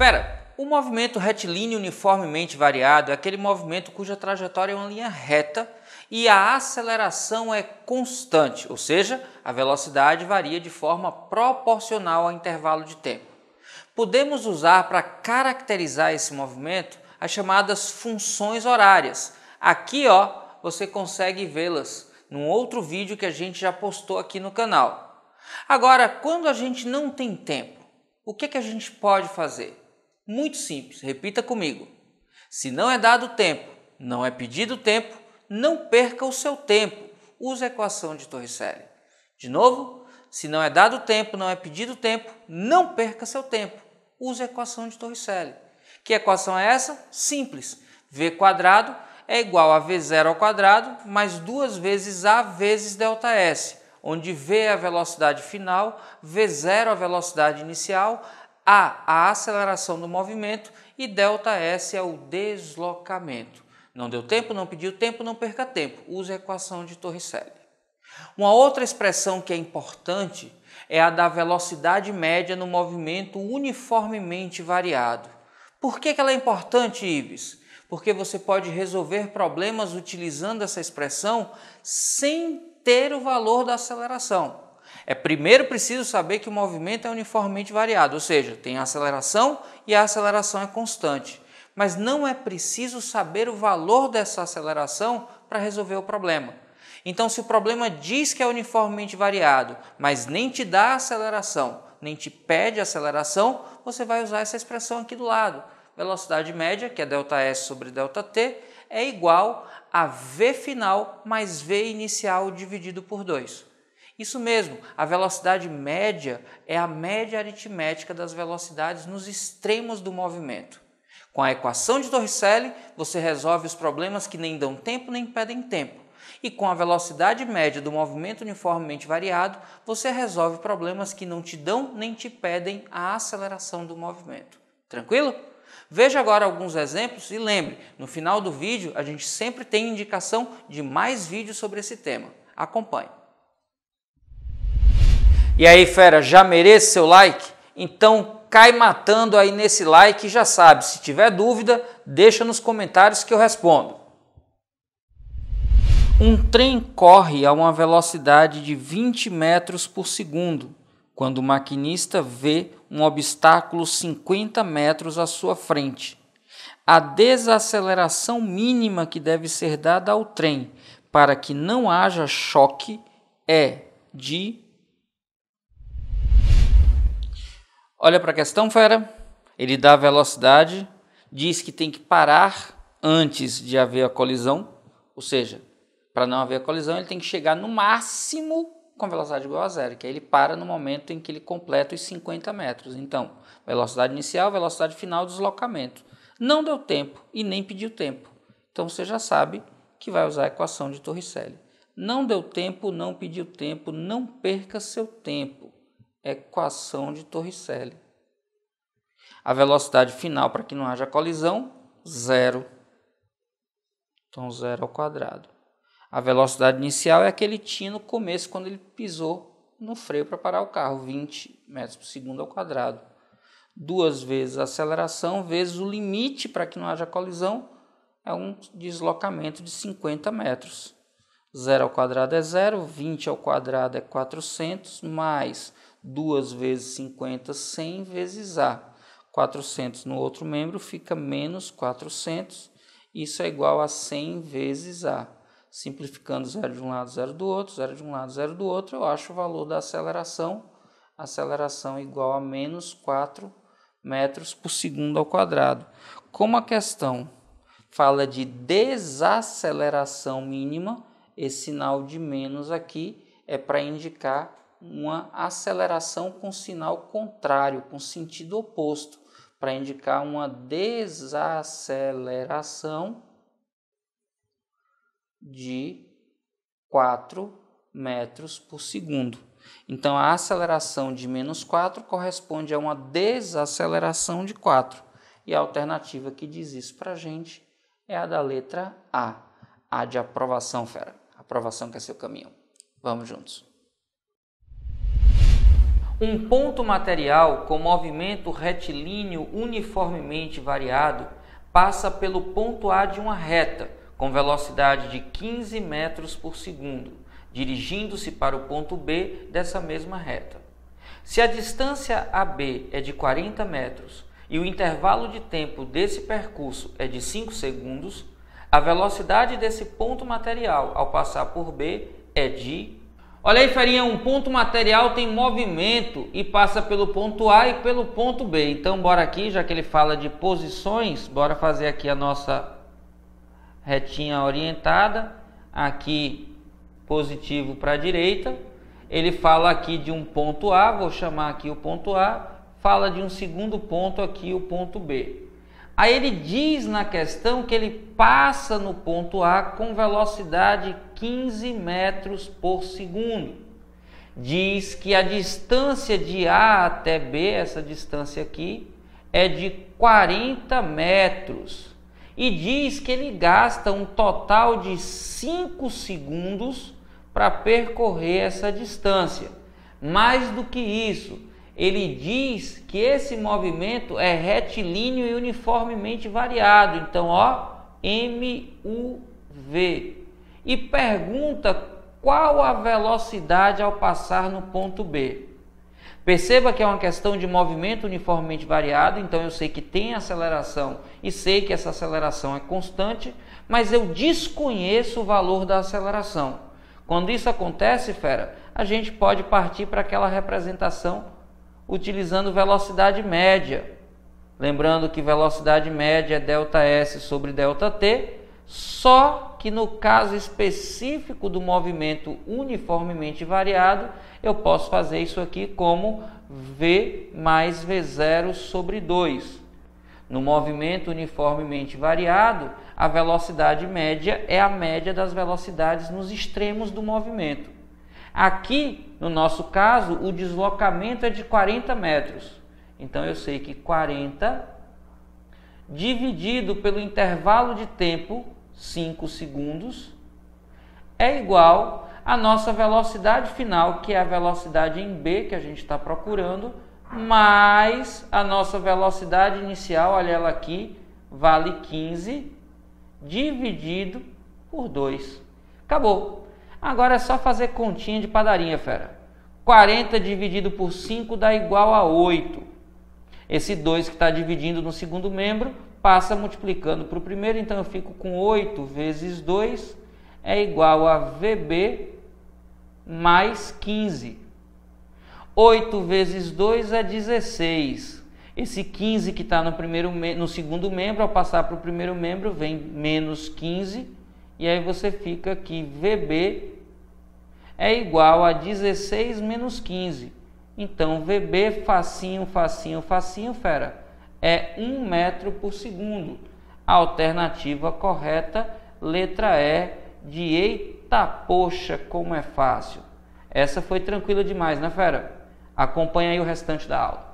Fera, o movimento retilíneo uniformemente variado é aquele movimento cuja trajetória é uma linha reta e a aceleração é constante, ou seja, a velocidade varia de forma proporcional ao intervalo de tempo. Podemos usar para caracterizar esse movimento as chamadas funções horárias. Aqui, ó, você consegue vê-las num outro vídeo que a gente já postou aqui no canal. Agora, quando a gente não tem tempo, o que, que a gente pode fazer? Muito simples, repita comigo. Se não é dado tempo, não é pedido tempo, não perca o seu tempo. Use a equação de Torricelli. De novo, se não é dado tempo, não é pedido tempo, não perca seu tempo. Use a equação de Torricelli. Que equação é essa? Simples. V quadrado é igual a V0 ao quadrado mais duas vezes A vezes delta S, onde V é a velocidade final, V0 a velocidade inicial, a, a aceleração do movimento e delta S é o deslocamento. Não deu tempo, não pediu tempo, não perca tempo. Use a equação de Torricelli. Uma outra expressão que é importante é a da velocidade média no movimento uniformemente variado. Por que, que ela é importante, Ibis? Porque você pode resolver problemas utilizando essa expressão sem ter o valor da aceleração. É primeiro preciso saber que o movimento é uniformemente variado, ou seja, tem a aceleração e a aceleração é constante. Mas não é preciso saber o valor dessa aceleração para resolver o problema. Então, se o problema diz que é uniformemente variado, mas nem te dá aceleração, nem te pede aceleração, você vai usar essa expressão aqui do lado. Velocidade média, que é ΔS sobre ΔT, é igual a V final mais V inicial dividido por 2. Isso mesmo, a velocidade média é a média aritmética das velocidades nos extremos do movimento. Com a equação de Torricelli, você resolve os problemas que nem dão tempo nem pedem tempo. E com a velocidade média do movimento uniformemente variado, você resolve problemas que não te dão nem te pedem a aceleração do movimento. Tranquilo? Veja agora alguns exemplos e lembre, no final do vídeo a gente sempre tem indicação de mais vídeos sobre esse tema. Acompanhe! E aí, fera, já merece seu like? Então cai matando aí nesse like e já sabe, se tiver dúvida, deixa nos comentários que eu respondo. Um trem corre a uma velocidade de 20 metros por segundo quando o maquinista vê um obstáculo 50 metros à sua frente. A desaceleração mínima que deve ser dada ao trem para que não haja choque é de Olha para a questão, fera. Ele dá velocidade, diz que tem que parar antes de haver a colisão, ou seja, para não haver a colisão, ele tem que chegar no máximo com velocidade igual a zero, que aí ele para no momento em que ele completa os 50 metros. Então, velocidade inicial, velocidade final, deslocamento. Não deu tempo e nem pediu tempo. Então você já sabe que vai usar a equação de Torricelli. Não deu tempo, não pediu tempo, não perca seu tempo equação de Torricelli. A velocidade final para que não haja colisão, zero. Então, zero ao quadrado. A velocidade inicial é aquele tinha no começo, quando ele pisou no freio para parar o carro, 20 metros por segundo ao quadrado. Duas vezes a aceleração, vezes o limite para que não haja colisão, é um deslocamento de 50 metros. Zero ao quadrado é zero. 20 ao quadrado é 400, mais 2 vezes 50, 100 vezes A. 400 no outro membro fica menos 400. Isso é igual a 100 vezes A. Simplificando zero de um lado, zero do outro, zero de um lado, zero do outro, eu acho o valor da aceleração. Aceleração igual a menos 4 metros por segundo ao quadrado. Como a questão fala de desaceleração mínima, esse sinal de menos aqui é para indicar uma aceleração com sinal contrário, com sentido oposto, para indicar uma desaceleração de 4 metros por segundo. Então, a aceleração de menos 4 corresponde a uma desaceleração de 4. E a alternativa que diz isso para a gente é a da letra A. A de aprovação, fera. Aprovação que é seu caminho. Vamos juntos. Um ponto material com movimento retilíneo uniformemente variado passa pelo ponto A de uma reta com velocidade de 15 metros por segundo, dirigindo-se para o ponto B dessa mesma reta. Se a distância AB é de 40 metros e o intervalo de tempo desse percurso é de 5 segundos, a velocidade desse ponto material ao passar por B é de Olha aí, Ferinha, um ponto material tem movimento e passa pelo ponto A e pelo ponto B. Então, bora aqui, já que ele fala de posições, bora fazer aqui a nossa retinha orientada. Aqui, positivo para a direita. Ele fala aqui de um ponto A, vou chamar aqui o ponto A. Fala de um segundo ponto aqui, o ponto B. Aí ele diz na questão que ele passa no ponto A com velocidade 15 metros por segundo. Diz que a distância de A até B, essa distância aqui, é de 40 metros. E diz que ele gasta um total de 5 segundos para percorrer essa distância. Mais do que isso, ele diz que esse movimento é retilíneo e uniformemente variado. Então, ó, MUV e pergunta qual a velocidade ao passar no ponto B. Perceba que é uma questão de movimento uniformemente variado, então eu sei que tem aceleração e sei que essa aceleração é constante, mas eu desconheço o valor da aceleração. Quando isso acontece, fera, a gente pode partir para aquela representação utilizando velocidade média. Lembrando que velocidade média é ΔS sobre ΔT, só que no caso específico do movimento uniformemente variado, eu posso fazer isso aqui como V mais V0 sobre 2. No movimento uniformemente variado, a velocidade média é a média das velocidades nos extremos do movimento. Aqui, no nosso caso, o deslocamento é de 40 metros. Então eu sei que 40 dividido pelo intervalo de tempo 5 segundos é igual à nossa velocidade final, que é a velocidade em B que a gente está procurando, mais a nossa velocidade inicial, olha ela aqui, vale 15 dividido por 2. Acabou. Agora é só fazer continha de padaria, fera. 40 dividido por 5 dá igual a 8. Esse 2 que está dividindo no segundo membro passa multiplicando para o primeiro, então eu fico com 8 vezes 2 é igual a VB mais 15. 8 vezes 2 é 16. Esse 15 que está no, no segundo membro, ao passar para o primeiro membro, vem menos 15. E aí você fica que VB é igual a 16 menos 15. Então, VB, facinho, facinho, facinho, fera é 1 metro por segundo. A alternativa correta, letra E, de eita poxa, como é fácil. Essa foi tranquila demais, né, fera? Acompanha aí o restante da aula.